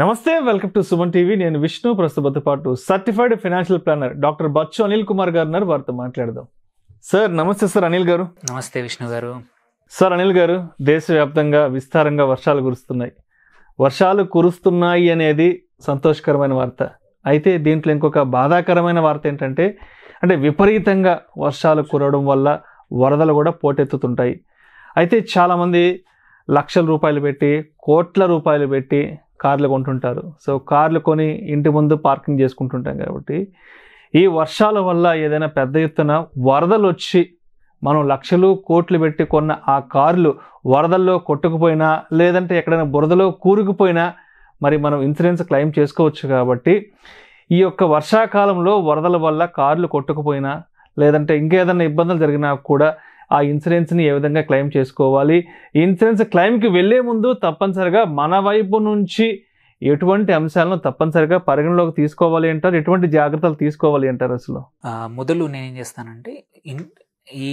నమస్తే welcome to Suman TV నేను విష్ణు ప్రస్తుతతో పాటు certified financial planner doctor Bachchu Anil Kumar garu ఉన్నారు వారితో మాట్లాడదాం సార్ నమస్తే సార్ అనిల్ గారు నమస్తే విష్ణు గారు సార్ అనిల్ గారు దేశవ్యాప్తంగా విస్తారంగా వర్షాలు కురుస్తున్నాయి వర్షాలు కురుస్తున్నాయి అనేది సంతోషకరమైన వార్త అయితే దీంట్లో ఇంకొక బాధాకరమైన వార్త ఏంటంటే అంటే విపరీతంగా వర్షాలు కురవడం వల్ల వరదలు కూడా పోటెత్తుతుంటాయి అయితే చాలామంది లక్షల రూపాయలు పెట్టి కోట్ల రూపాయలు పెట్టి కార్లు కొంటుంటారు సో కార్లు కొని ఇంటి ముందు పార్కింగ్ చేసుకుంటుంటాం కాబట్టి ఈ వర్షాల వల్ల ఏదైనా పెద్ద ఎత్తున వరదలు వచ్చి మనం లక్షలు కోట్లు పెట్టి కొన్న ఆ కార్లు వరదల్లో కొట్టుకుపోయినా లేదంటే ఎక్కడైనా బురదలో కూరుకుపోయినా మరి మనం ఇన్సూరెన్స్ క్లెయిమ్ చేసుకోవచ్చు కాబట్టి ఈ యొక్క వర్షాకాలంలో వరదల వల్ల కార్లు కొట్టుకుపోయినా లేదంటే ఇంకేదన్నా ఇబ్బందులు జరిగినా కూడా ఆ ఇన్సూరెన్స్ని ఏ విధంగా క్లెయిమ్ చేసుకోవాలి ఇన్సూరెన్స్ క్లెయిమ్కి వెళ్ళే ముందు తప్పనిసరిగా మన వైపు నుంచి ఎటువంటి అంశాలను తప్పనిసరిగా పరిగణలోకి తీసుకోవాలి అంటారు ఎటువంటి జాగ్రత్తలు తీసుకోవాలి అంటారు అసలు మొదలు నేనేం చేస్తానంటే ఇన్ ఈ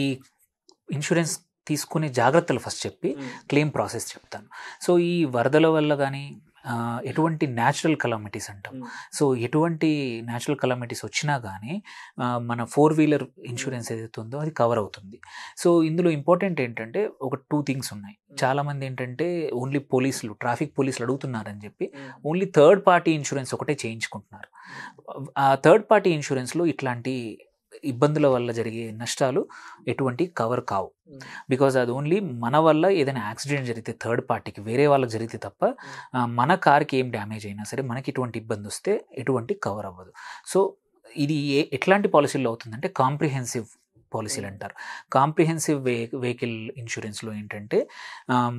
ఇన్సూరెన్స్ తీసుకునే జాగ్రత్తలు ఫస్ట్ చెప్పి క్లెయిమ్ ప్రాసెస్ చెప్తాను సో ఈ వరదల వల్ల కానీ ఎటువంటి న్యాచురల్ కలామిటీస్ అంటాం సో ఎటువంటి న్యాచురల్ కలామిటీస్ వచ్చినా కానీ మన ఫోర్ వీలర్ ఇన్సూరెన్స్ ఏదైతే ఉందో అది కవర్ అవుతుంది సో ఇందులో ఇంపార్టెంట్ ఏంటంటే ఒక టూ థింగ్స్ ఉన్నాయి చాలామంది ఏంటంటే ఓన్లీ పోలీసులు ట్రాఫిక్ పోలీసులు అడుగుతున్నారని చెప్పి ఓన్లీ థర్డ్ పార్టీ ఇన్సూరెన్స్ ఒకటే చేయించుకుంటున్నారు థర్డ్ పార్టీ ఇన్సూరెన్స్లో ఇట్లాంటి ఇబ్బందుల వల్ల జరిగే నష్టాలు ఎటువంటి కవర్ కావు బికాజ్ అది ఓన్లీ మన వల్ల ఏదైనా యాక్సిడెంట్ జరిగితే థర్డ్ పార్టీకి వేరే వాళ్ళకి జరిగితే తప్ప మన కార్కి ఏం డ్యామేజ్ అయినా సరే మనకి ఎటువంటి ఇబ్బంది వస్తే ఎటువంటి కవర్ అవ్వదు సో ఇది ఏ ఎట్లాంటి పాలసీలో అవుతుందంటే కాంప్రిహెన్సివ్ పాలసీలు అంటారు కాంప్రిహెన్సివ్ వే వెహికల్ ఇన్సూరెన్స్లో ఏంటంటే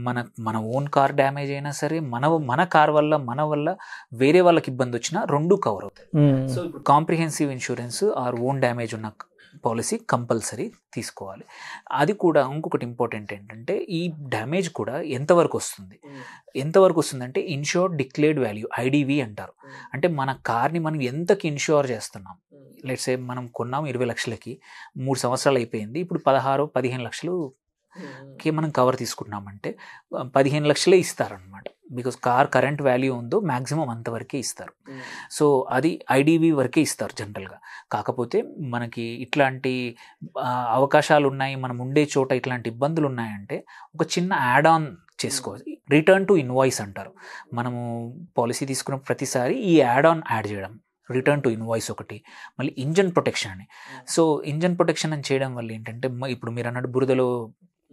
మన మన ఓన్ కార్ డ్యామేజ్ అయినా సరే మన మన కార్ వల్ల మన వల్ల వేరే వాళ్ళకి ఇబ్బంది వచ్చినా రెండు కవర్ అవుతాయి సో ఇప్పుడు comprehensive insurance or own damage ఉన్న పాలసీ కంపల్సరీ తీసుకోవాలి అది కూడా ఇంకొకటి ఇంపార్టెంట్ ఏంటంటే ఈ డ్యామేజ్ కూడా ఎంతవరకు వస్తుంది ఎంతవరకు వస్తుందంటే ఇన్ష్యూర్ డిక్లేర్డ్ వాల్యూ ఐడివి అంటారు అంటే మన కార్ని మనం ఎంతకి ఇన్ష్యూర్ చేస్తున్నాం లెట్సే మనం కొన్నాం ఇరవై లక్షలకి మూడు సంవత్సరాలు అయిపోయింది ఇప్పుడు పదహారు పదిహేను లక్షలు Hmm. కి మనం కవర్ తీసుకున్నామంటే పదిహేను లక్షలే ఇస్తారనమాట బికాస్ కార్ కరెంట్ వాల్యూ ఉందో మ్యాక్సిమం అంతవరకే ఇస్తారు సో hmm. అది ఐడివి వరకే ఇస్తారు జనరల్గా కాకపోతే మనకి ఇట్లాంటి అవకాశాలు ఉన్నాయి మనం ఉండే చోట ఇట్లాంటి ఇబ్బందులు ఉన్నాయంటే ఒక చిన్న యాడ్ ఆన్ చేసుకోవాలి రిటర్న్ టు ఇన్వాయిస్ అంటారు మనము పాలసీ తీసుకున్న ప్రతిసారి ఈ యాడ్ ఆన్ యాడ్ చేయడం రిటర్న్ టు ఇన్వాయిస్ ఒకటి మళ్ళీ ఇంజన్ ప్రొటెక్షన్ అని సో ఇంజన్ ప్రొటెక్షన్ అని చేయడం వల్ల ఏంటంటే ఇప్పుడు మీరు అన్నట్టు బురదలో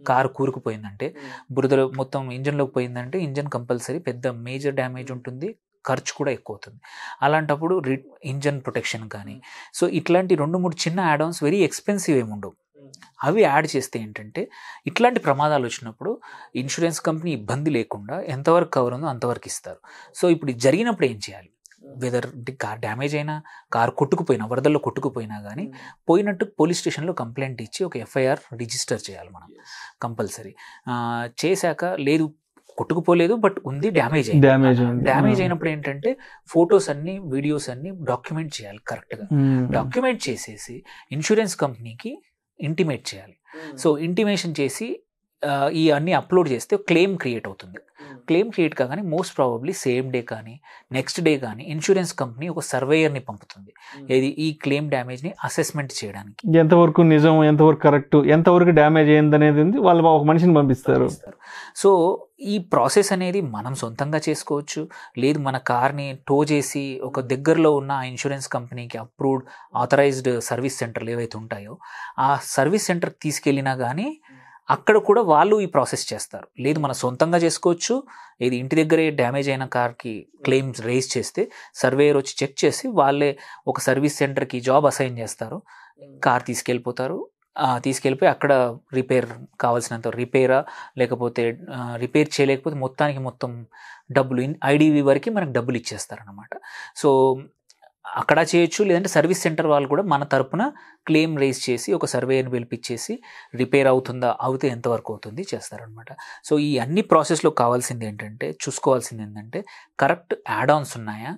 కారు కూరుకుపోయిందంటే బురదలో మొత్తం ఇంజన్లోకి పోయిందంటే ఇంజన్ కంపల్సరీ పెద్ద మేజర్ డ్యామేజ్ ఉంటుంది ఖర్చు కూడా ఎక్కువ అవుతుంది అలాంటప్పుడు రి ఇంజన్ ప్రొటెక్షన్ కానీ సో ఇట్లాంటి రెండు మూడు చిన్న యాడ్ఆన్స్ వెరీ ఎక్స్పెన్సివ్ ఏమి ఉండవు అవి యాడ్ చేస్తే ఏంటంటే ఇట్లాంటి ప్రమాదాలు వచ్చినప్పుడు ఇన్సూరెన్స్ కంపెనీ ఇబ్బంది లేకుండా ఎంతవరకు కవర్ ఉందో అంతవరకు ఇస్తారు సో ఇప్పుడు జరిగినప్పుడు ఏం చేయాలి వెదర్ కార్ డ్యామేజ్ అయినా కార్ కొట్టుకుపోయినా వరదల్లో కొట్టుకుపోయినా కానీ hmm. పోయినట్టు పోలీస్ స్టేషన్లో కంప్లైంట్ ఇచ్చి ఒక ఎఫ్ఐఆర్ రిజిస్టర్ చేయాలి మనం కంపల్సరీ చేశాక లేదు కొట్టుకుపోలేదు బట్ ఉంది డ్యామేజ్ అయింది డ్యామేజ్ hmm. అయినప్పుడు ఏంటంటే ఫొటోస్ అన్ని వీడియోస్ అన్ని డాక్యుమెంట్ చేయాలి కరెక్ట్గా డాక్యుమెంట్ hmm. చేసేసి ఇన్సూరెన్స్ కంపెనీకి ఇంటిమేట్ చేయాలి సో ఇంటిమేషన్ చేసి ఈ అన్నీ అప్లోడ్ చేస్తే క్లెయిమ్ క్రియేట్ అవుతుంది hmm. క్లెయిమ్ క్రియేట్ కాగానే మోస్ట్ ప్రాబబ్లీ సేమ్ డే కానీ నెక్స్ట్ డే కానీ ఇన్సూరెన్స్ కంపెనీ ఒక సర్వేయర్ని పంపుతుంది ఇది hmm. ఈ క్లెయిమ్ డ్యామేజ్ని అసెస్మెంట్ చేయడానికి ఎంతవరకు నిజం ఎంతవరకు కరెక్ట్ ఎంతవరకు డ్యామేజ్ అయింది అనేది వాళ్ళు ఒక మనిషిని పంపిస్తారు సో ఈ ప్రాసెస్ అనేది మనం సొంతంగా చేసుకోవచ్చు లేదు మన కార్ని టో చేసి ఒక దగ్గరలో ఉన్న ఇన్సూరెన్స్ కంపెనీకి అప్రూవ్డ్ ఆథరైజ్డ్ సర్వీస్ సెంటర్లు ఏవైతే ఉంటాయో ఆ సర్వీస్ సెంటర్కి తీసుకెళ్ళినా కానీ hmm. అక్కడ కూడా వాళ్ళు ఈ ప్రాసెస్ చేస్తారు లేదు మన సొంతంగా చేసుకోవచ్చు ఇది ఇంటి దగ్గరే డ్యామేజ్ అయిన కార్కి క్లెయిమ్స్ రేజ్ చేస్తే సర్వేయర్ వచ్చి చెక్ చేసి వాళ్ళే ఒక సర్వీస్ సెంటర్కి జాబ్ అసైన్ చేస్తారు కార్ తీసుకెళ్ళిపోతారు తీసుకెళ్ళిపోయి అక్కడ రిపేర్ కావాల్సినంత రిపేరా లేకపోతే రిపేర్ చేయలేకపోతే మొత్తానికి మొత్తం డబ్బులు ఐడివి వరకు మనకు డబ్బులు ఇచ్చేస్తారనమాట సో అక్కడ చేయొచ్చు లేదంటే సర్వీస్ సెంటర్ వాళ్ళు కూడా మన తరపున క్లెయిమ్ రేస్ చేసి ఒక సర్వేని పిలిపించేసి రిపేర్ అవుతుందా అవుతే ఎంతవరకు అవుతుంది చేస్తారనమాట సో ఈ అన్ని ప్రాసెస్లో కావాల్సింది ఏంటంటే చూసుకోవాల్సింది ఏంటంటే కరెక్ట్ యాడ్ ఆన్స్ ఉన్నాయా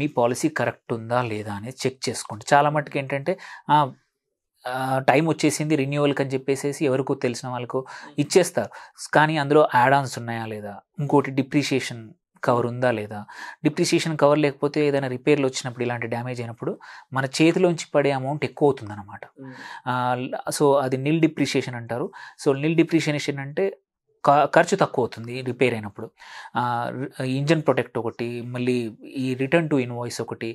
మీ పాలసీ కరెక్ట్ ఉందా లేదా అనేది చెక్ చేసుకోండి చాలా మటుకు ఏంటంటే టైం వచ్చేసింది రిన్యూవల్కి అని చెప్పేసి ఎవరికో తెలిసిన వాళ్ళకు ఇచ్చేస్తారు కానీ అందులో యాడ్ ఆన్స్ ఉన్నాయా లేదా ఇంకోటి డిప్రిషియేషన్ కవర్ ఉందా లేదా డిప్రిసియేషన్ కవర్ లేకపోతే ఏదైనా రిపేర్లు వచ్చినప్పుడు ఇలాంటి డ్యామేజ్ అయినప్పుడు మన చేతిలోంచి పడే అమౌంట్ ఎక్కువ అవుతుందన్నమాట సో అది నిల్ డిప్రిషియేషన్ అంటారు సో నిల్ డిప్రిషియేషన్ అంటే ఖర్చు తక్కువ అవుతుంది రిపేర్ అయినప్పుడు ఇంజన్ ప్రొటెక్ట్ ఒకటి మళ్ళీ ఈ రిటర్న్ టు ఇన్వాయిస్ ఒకటి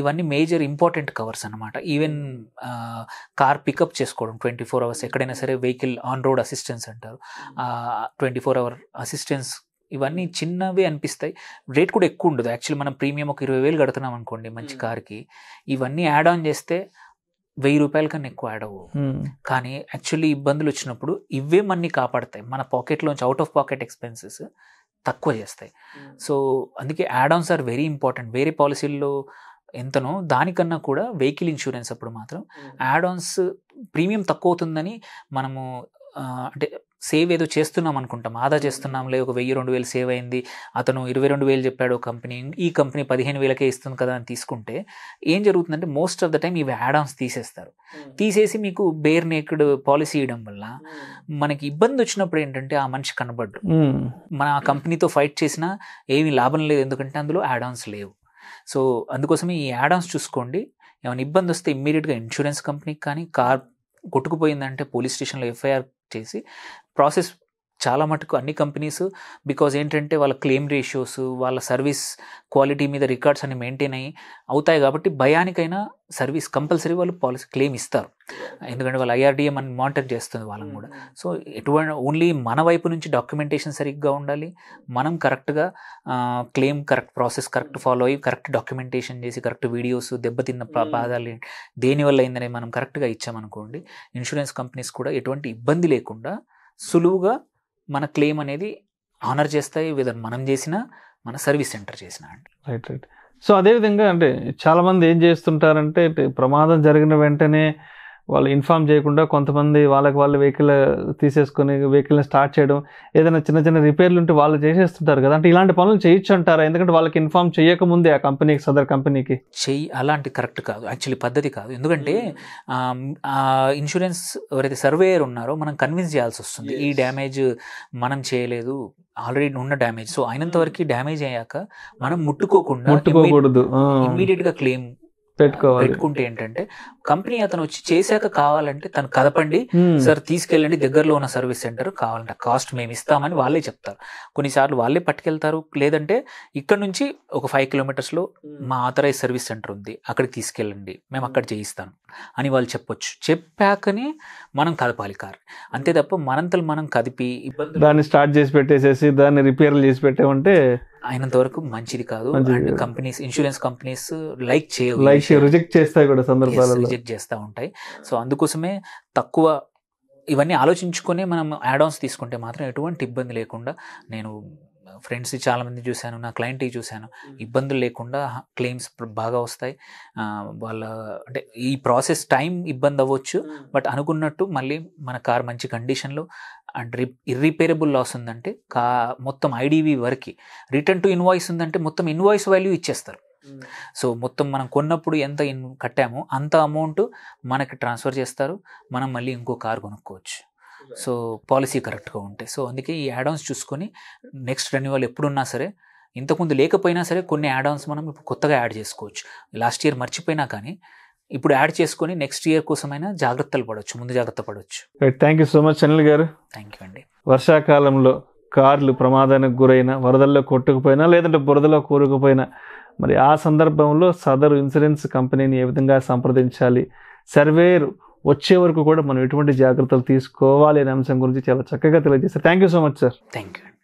ఇవన్నీ మేజర్ ఇంపార్టెంట్ కవర్స్ అనమాట ఈవెన్ కార్ పికప్ చేసుకోవడం ట్వంటీ ఫోర్ అవర్స్ ఎక్కడైనా సరే వెహికల్ ఆన్ రోడ్ అసిస్టెన్స్ అంటారు ట్వంటీ ఫోర్ అవర్ అసిస్టెన్స్ ఇవన్నీ చిన్నవి అనిపిస్తాయి రేట్ కూడా ఎక్కువ ఉండదు యాక్చువల్లీ మనం ప్రీమియం ఒక ఇరవై వేలు కడుతున్నాం అనుకోండి మంచి కార్కి ఇవన్నీ యాడ్ ఆన్ చేస్తే వెయ్యి రూపాయల కన్నా ఎక్కువ యాడ్ అవ్వు కానీ యాక్చువల్లీ ఇబ్బందులు వచ్చినప్పుడు ఇవే మన్ని కాపాడతాయి మన పాకెట్లోంచి అవుట్ ఆఫ్ పాకెట్ ఎక్స్పెన్సెస్ తక్కువ చేస్తాయి సో అందుకే add ons are very important వేరే పాలసీల్లో ఎంతనో దానికన్నా కూడా వెహికల్ ఇన్సూరెన్స్ అప్పుడు మాత్రం యాడ్ ఆన్స్ ప్రీమియం తక్కువ అవుతుందని మనము అంటే సేవ్ ఏదో చేస్తున్నాం అనుకుంటాం ఆదా చేస్తున్నాం లేదు ఒక వెయ్యి రెండు వేలు సేవ్ అయింది అతను ఇరవై రెండు వేలు చెప్పాడు కంపెనీ ఈ కంపెనీ పదిహేను వేలకే ఇస్తుంది కదా అని తీసుకుంటే ఏం జరుగుతుందంటే మోస్ట్ ఆఫ్ ద టైం ఇవి యాడాన్స్ తీసేస్తారు hmm. తీసేసి మీకు బేర్ నేక్డ్ పాలసీ ఇవ్వడం వల్ల hmm. మనకి ఇబ్బంది వచ్చినప్పుడు ఏంటంటే ఆ మనిషి కనబడ్డు hmm. మన ఆ కంపెనీతో ఫైట్ చేసినా ఏమీ లాభం లేదు ఎందుకంటే అందులో యాడాన్స్ లేవు సో అందుకోసమే ఈ యాడాన్స్ చూసుకోండి ఏమైనా ఇబ్బంది వస్తే ఇమ్మీడియట్గా ఇన్సూరెన్స్ కంపెనీకి కానీ కార్ కొట్టుకుపోయిందంటే పోలీస్ స్టేషన్లో ఎఫ్ఐఆర్ చేసి ప్రాసెస్ చాలా మటుకు అన్ని కంపెనీస్ బికాజ్ ఏంటంటే వాళ్ళ క్లెయిమ్ రేషియోస్ వాళ్ళ సర్వీస్ క్వాలిటీ మీద రికార్డ్స్ అన్ని మెయింటైన్ అయ్యి అవుతాయి కాబట్టి భయానికైనా సర్వీస్ కంపల్సరీ వాళ్ళు పాలసీ క్లెయిమ్ ఇస్తారు ఎందుకంటే వాళ్ళు ఐఆర్డిఎం అని మానిటర్ చేస్తుంది వాళ్ళని కూడా సో ఎటువంటి ఓన్లీ మన వైపు నుంచి డాక్యుమెంటేషన్ సరిగ్గా ఉండాలి మనం కరెక్ట్గా claim correct process correct follow అయ్యి కరెక్ట్ డాక్యుమెంటేషన్ చేసి కరెక్ట్ వీడియోస్ దెబ్బతిన్న బాధాలు దేనివల్ల అయిందని మనం కరెక్ట్గా ఇచ్చామనుకోండి ఇన్సూరెన్స్ కంపెనీస్ కూడా ఎటువంటి ఇబ్బంది లేకుండా సులువుగా మన క్లెయిమ్ అనేది ఆనర్ చేస్తాయి విధంగా మనం చేసిన మన సర్వీస్ సెంటర్ చేసిన అండి రైట్ రైట్ సో అదేవిధంగా అంటే చాలామంది ఏం చేస్తుంటారంటే ప్రమాదం జరిగిన వెంటనే వాళ్ళు ఇన్ఫామ్ చేయకుండా కొంతమంది వాళ్ళకి వాళ్ళ వెహికల్ తీసేసుకొని వెహికల్ని స్టార్ట్ చేయడం ఏదైనా చిన్న చిన్న రిపేర్లు ఉంటే వాళ్ళు చేసేస్తుంటారు కదా అంటే ఇలాంటి పనులు చేయొచ్చు అంటారా ఎందుకంటే వాళ్ళకి ఇన్ఫామ్ చేయకముందే ఆ కంపెనీకి సదర్ కంపెనీకి చెయ్యి అలాంటి కరెక్ట్ కాదు యాక్చువల్లీ పద్ధతి కాదు ఎందుకంటే ఇన్సూరెన్స్ ఎవరైతే సర్వేయర్ ఉన్నారో మనం కన్విన్స్ చేయాల్సి వస్తుంది ఈ డ్యామేజ్ మనం చేయలేదు ఆల్రెడీ ఉన్న డ్యామేజ్ సో అయినంత వరకు డ్యామేజ్ అయ్యాక మనం ముట్టుకోకుండా ముట్టుకోకూడదు ఇమీడియట్ గా క్లెయిమ్ పెట్టుకుంటే ఏంటంటే కంపెనీ అతను వచ్చి చేశాక కావాలంటే తను కదపండి సార్ తీసుకెళ్ళండి దగ్గరలో ఉన్న సర్వీస్ సెంటర్ కావాలంటే కాస్ట్ మేము ఇస్తామని వాళ్ళే చెప్తారు కొన్నిసార్లు వాళ్ళే పట్టుకెళ్తారు లేదంటే ఇక్కడ నుంచి ఒక ఫైవ్ కిలోమీటర్స్ లో మా ఆథరైజ్ సర్వీస్ సెంటర్ ఉంది అక్కడికి తీసుకెళ్ళండి మేము అక్కడ చేయిస్తాను అని వాళ్ళు చెప్పొచ్చు చెప్పాకనే మనం కదపాలి కార్ అంతే తప్ప మనంతలు మనం కదిపి దాన్ని స్టార్ట్ చేసి పెట్టేసేసి దాన్ని రిపేర్లు చేసి పెట్టే ఉంటే అయినంత వరకు మంచిది కాదు and companies insurance companies like చేయవు లైక్ రిజెక్ట్ చేస్తాయి కూడా సందర్భాలు రిజెక్ట్ చేస్తూ ఉంటాయి సో అందుకోసమే తక్కువ ఇవన్నీ ఆలోచించుకొని మనం యాడ్ ఆన్స్ తీసుకుంటే మాత్రం ఎటువంటి ఇబ్బంది లేకుండా నేను ఫ్రెండ్స్ చాలామంది చూశాను నా క్లయింట్ చూశాను ఇబ్బందులు లేకుండా క్లెయిమ్స్ బాగా వస్తాయి వాళ్ళ అంటే ఈ ప్రాసెస్ టైం ఇబ్బంది అవ్వచ్చు బట్ అనుకున్నట్టు మళ్ళీ మన కార్ మంచి కండిషన్లో అండ్ రి ఇర్రిపేరబుల్ లాస్ ఉందంటే కా మొత్తం ఐడివి వరకు రిటర్న్ టు ఇన్వాయిస్ ఉందంటే మొత్తం ఇన్వాయిస్ వాల్యూ ఇచ్చేస్తారు సో మొత్తం మనం కొన్నప్పుడు ఎంత కట్టామో అంత అమౌంట్ మనకి ట్రాన్స్ఫర్ చేస్తారు మనం మళ్ళీ ఇంకో కార్ కొనుక్కోవచ్చు సో పాలసీ కరెక్ట్గా ఉంటాయి సో అందుకే ఈ యాడాన్స్ చూసుకొని నెక్స్ట్ రెన్యువల్ ఎప్పుడున్నా సరే ఇంతకుముందు లేకపోయినా సరే కొన్ని యాడాన్స్ మనం ఇప్పుడు కొత్తగా యాడ్ చేసుకోవచ్చు లాస్ట్ ఇయర్ మర్చిపోయినా కానీ ఇప్పుడు యాడ్ చేసుకొని నెక్స్ట్ ఇయర్ కోసమైనా జాగ్రత్తలు పడవచ్చు ముందు జాగ్రత్త పడవచ్చు thank you so much Anil garu thank you అండి వర్షాకాలంలో కార్లు ప్రమాదానికి గురైన వరదల్లో కొట్టుకుపోయినా లేదంటే బురదలో కూరుకుపోయినా మరి ఆ సందర్భంలో సదరు ఇన్సూరెన్స్ కంపెనీని ఏ విధంగా సంప్రదించాలి సర్వేరు వచ్చే వరకు కూడా మనం ఎటువంటి జాగ్రత్తలు తీసుకోవాలి అనే అంశం గురించి చాలా చక్కగా తెలియజేస్తారు thank you so much sir thank you